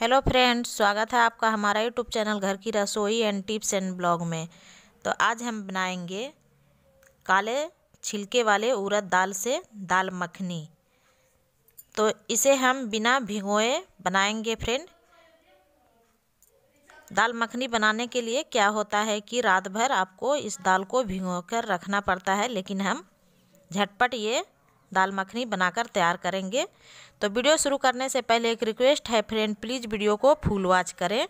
hello friends स्वागत है आपका हमारा यूट्यूब चैनल घर की रसोई एंड टिप्स एंड ब्लॉग में तो आज हम बनाएंगे काले छिलके वाले उड़द दाल से दाल मखनी तो इसे हम बिना भिगोए बनाएंगे फ्रेंड दाल मखनी बनाने के लिए क्या होता है कि रात भर आपको इस दाल को भिगोकर कर रखना पड़ता है लेकिन हम झटपट ये दाल मखनी बनाकर तैयार करेंगे तो वीडियो शुरू करने से पहले एक रिक्वेस्ट है फ्रेंड प्लीज़ वीडियो को फुल वॉच करें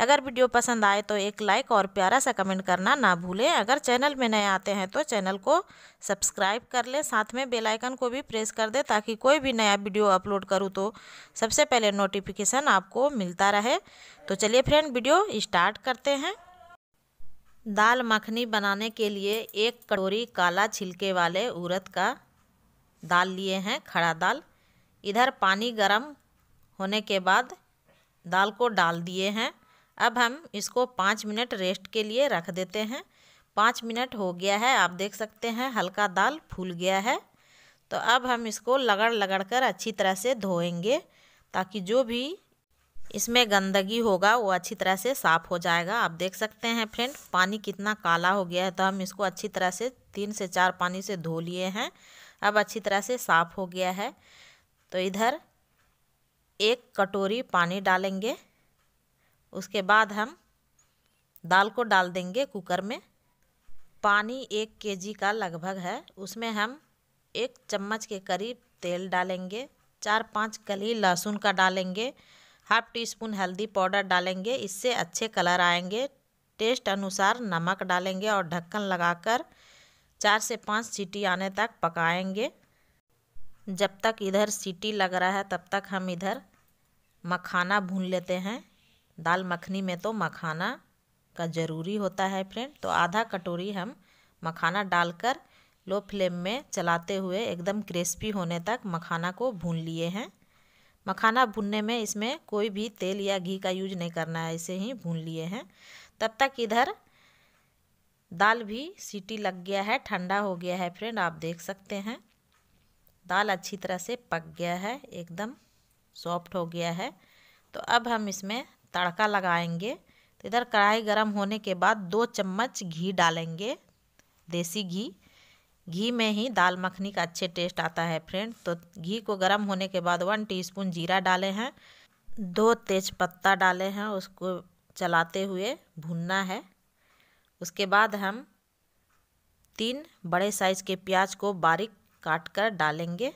अगर वीडियो पसंद आए तो एक लाइक और प्यारा सा कमेंट करना ना भूलें अगर चैनल में नए आते हैं तो चैनल को सब्सक्राइब कर लें साथ में बेल आइकन को भी प्रेस कर दें ताकि कोई भी नया वीडियो अपलोड करूँ तो सबसे पहले नोटिफिकेशन आपको मिलता रहे तो चलिए फ्रेंड वीडियो स्टार्ट करते हैं दाल मखनी बनाने के लिए एक कटोरी काला छिलके वाले उड़द का दाल लिए हैं खड़ा दाल इधर पानी गरम होने के बाद दाल को डाल दिए हैं अब हम इसको पाँच मिनट रेस्ट के लिए रख देते हैं पाँच मिनट हो गया है आप देख सकते हैं हल्का दाल फूल गया है तो अब हम इसको लगड़ लगड़ कर अच्छी तरह से धोएंगे ताकि जो भी इसमें गंदगी होगा वो अच्छी तरह से साफ़ हो जाएगा आप देख सकते हैं फ्रेंड पानी कितना काला हो गया है तो हम इसको अच्छी तरह से तीन से चार पानी से धो लिए हैं अब अच्छी तरह से साफ़ हो गया है तो इधर एक कटोरी पानी डालेंगे उसके बाद हम दाल को डाल देंगे कुकर में पानी एक केजी का लगभग है उसमें हम एक चम्मच के करीब तेल डालेंगे चार पांच कली लहसुन का डालेंगे हाफ टी स्पून हल्दी पाउडर डालेंगे इससे अच्छे कलर आएंगे टेस्ट अनुसार नमक डालेंगे और ढक्कन लगाकर चार से पाँच सीटी आने तक पकाएंगे जब तक इधर सीटी लग रहा है तब तक हम इधर मखाना भून लेते हैं दाल मखनी में तो मखाना का ज़रूरी होता है फ्रेंड तो आधा कटोरी हम मखाना डालकर लो फ्लेम में चलाते हुए एकदम क्रिस्पी होने तक मखाना को भून लिए हैं मखाना भूनने में इसमें कोई भी तेल या घी का यूज नहीं करना है इसे ही भून लिए हैं तब तक इधर दाल भी सीटी लग गया है ठंडा हो गया है फ्रेंड आप देख सकते हैं दाल अच्छी तरह से पक गया है एकदम सॉफ्ट हो गया है तो अब हम इसमें तड़का लगाएंगे तो इधर कढ़ाई गर्म होने के बाद दो चम्मच घी डालेंगे देसी घी घी में ही दाल मखनी का अच्छे टेस्ट आता है फ्रेंड तो घी को गर्म होने के बाद वन टीस्पून जीरा डाले हैं दो तेज पत्ता डाले हैं उसको चलाते हुए भुनना है उसके बाद हम तीन बड़े साइज़ के प्याज को बारीक काट कर डालेंगे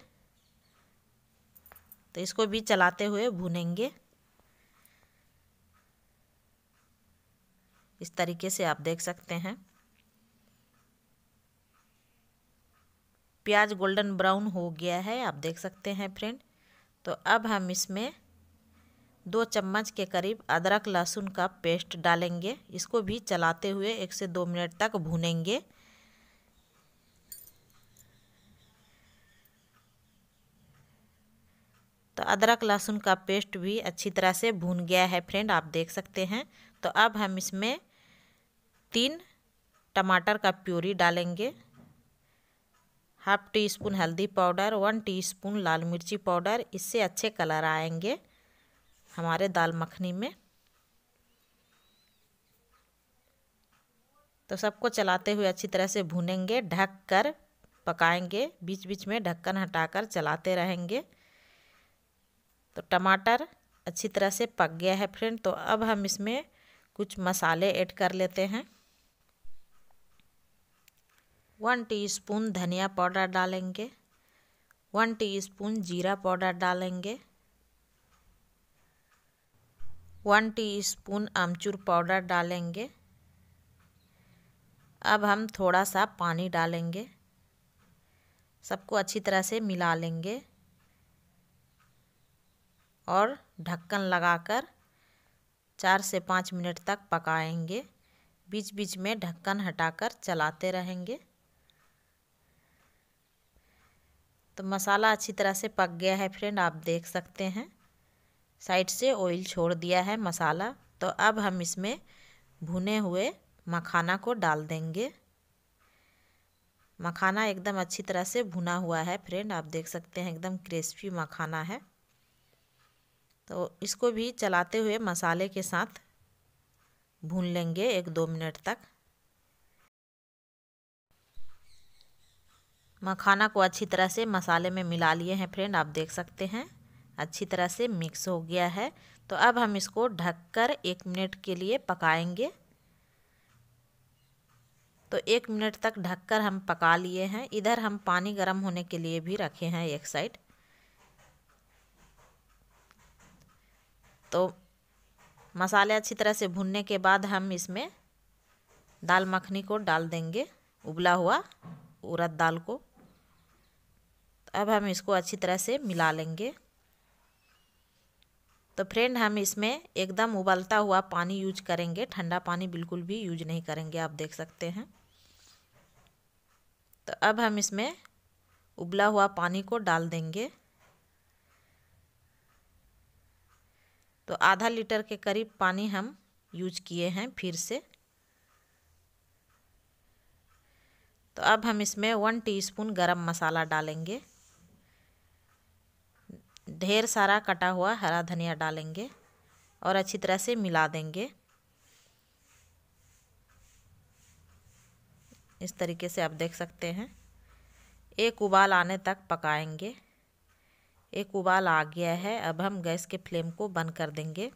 तो इसको भी चलाते हुए भुनेंगे इस तरीके से आप देख सकते हैं प्याज गोल्डन ब्राउन हो गया है आप देख सकते हैं फ्रेंड तो अब हम इसमें दो चम्मच के करीब अदरक लहसुन का पेस्ट डालेंगे इसको भी चलाते हुए एक से दो मिनट तक भूनेंगे तो अदरक लहसुन का पेस्ट भी अच्छी तरह से भून गया है फ्रेंड आप देख सकते हैं तो अब हम इसमें तीन टमाटर का प्यूरी डालेंगे हाफ टी स्पून हल्दी पाउडर वन टीस्पून लाल मिर्ची पाउडर इससे अच्छे कलर आएंगे हमारे दाल मखनी में तो सबको चलाते हुए अच्छी तरह से भूनेंगे ढक कर पकाएंगे बीच बीच में ढक्कन हटाकर चलाते रहेंगे तो टमाटर अच्छी तरह से पक गया है फ्रेंड तो अब हम इसमें कुछ मसाले ऐड कर लेते हैं वन टीस्पून धनिया पाउडर डालेंगे वन टीस्पून जीरा पाउडर डालेंगे वन टीस्पून अमचूर पाउडर डालेंगे अब हम थोड़ा सा पानी डालेंगे सबको अच्छी तरह से मिला लेंगे और ढक्कन लगाकर चार से पाँच मिनट तक पकाएंगे बीच बीच में ढक्कन हटाकर चलाते रहेंगे तो मसाला अच्छी तरह से पक गया है फ्रेंड आप देख सकते हैं साइड से ऑयल छोड़ दिया है मसाला तो अब हम इसमें भुने हुए मखाना को डाल देंगे मखाना एकदम अच्छी तरह से भुना हुआ है फ्रेंड आप देख सकते हैं एकदम क्रिस्पी मखाना है तो इसको भी चलाते हुए मसाले के साथ भून लेंगे एक दो मिनट तक मखाना को अच्छी तरह से मसाले में मिला लिए हैं फ्रेंड आप देख सकते हैं अच्छी तरह से मिक्स हो गया है तो अब हम इसको ढककर एक मिनट के लिए पकाएंगे तो एक मिनट तक ढककर हम पका लिए हैं इधर हम पानी गर्म होने के लिए भी रखे हैं एक साइड तो मसाले अच्छी तरह से भुनने के बाद हम इसमें दाल मखनी को डाल देंगे उबला हुआ उड़द दाल को तो अब हम इसको अच्छी तरह से मिला लेंगे तो फ्रेंड हम इसमें एकदम उबलता हुआ पानी यूज करेंगे ठंडा पानी बिल्कुल भी यूज नहीं करेंगे आप देख सकते हैं तो अब हम इसमें उबला हुआ पानी को डाल देंगे तो आधा लीटर के करीब पानी हम यूज किए हैं फिर से तो अब हम इसमें वन टीस्पून गरम मसाला डालेंगे ढेर सारा कटा हुआ हरा धनिया डालेंगे और अच्छी तरह से मिला देंगे इस तरीके से आप देख सकते हैं एक उबाल आने तक पकाएंगे एक उबाल आ गया है अब हम गैस के फ्लेम को बंद कर देंगे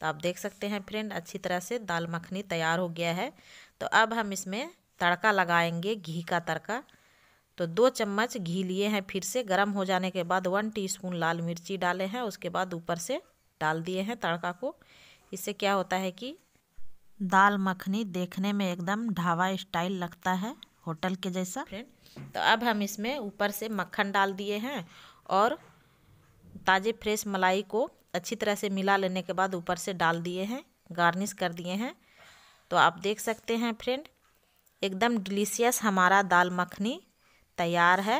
तो आप देख सकते हैं फ्रेंड अच्छी तरह से दाल मखनी तैयार हो गया है तो अब हम इसमें तड़का लगाएंगे घी का तड़का तो दो चम्मच घी लिए हैं फिर से गर्म हो जाने के बाद वन टीस्पून लाल मिर्ची डाले हैं उसके बाद ऊपर से डाल दिए हैं तड़का को इससे क्या होता है कि दाल मखनी देखने में एकदम ढाबा स्टाइल लगता है होटल के जैसा फ्रेंड तो अब हम इसमें ऊपर से मक्खन डाल दिए हैं और ताज़े फ्रेश मलाई को अच्छी तरह से मिला लेने के बाद ऊपर से डाल दिए हैं गार्निश कर दिए हैं तो आप देख सकते हैं फ्रेंड एकदम डिलीशियस हमारा दाल मखनी तैयार है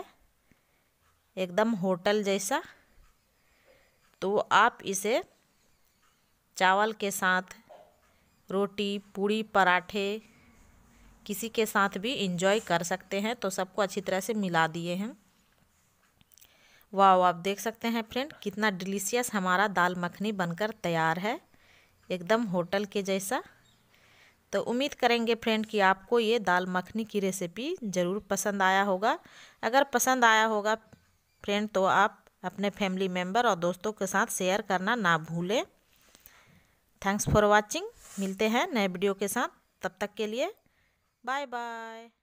एकदम होटल जैसा तो आप इसे चावल के साथ रोटी पूड़ी पराठे किसी के साथ भी इंजॉय कर सकते हैं तो सबको अच्छी तरह से मिला दिए हैं वाह आप देख सकते हैं फ्रेंड कितना डिलीशियस हमारा दाल मखनी बनकर तैयार है एकदम होटल के जैसा तो उम्मीद करेंगे फ्रेंड कि आपको ये दाल मखनी की रेसिपी ज़रूर पसंद आया होगा अगर पसंद आया होगा फ्रेंड तो आप अपने फैमिली मेम्बर और दोस्तों के साथ शेयर करना ना भूलें थैंक्स फॉर वॉचिंग मिलते हैं नए वीडियो के साथ तब तक के लिए बाय बाय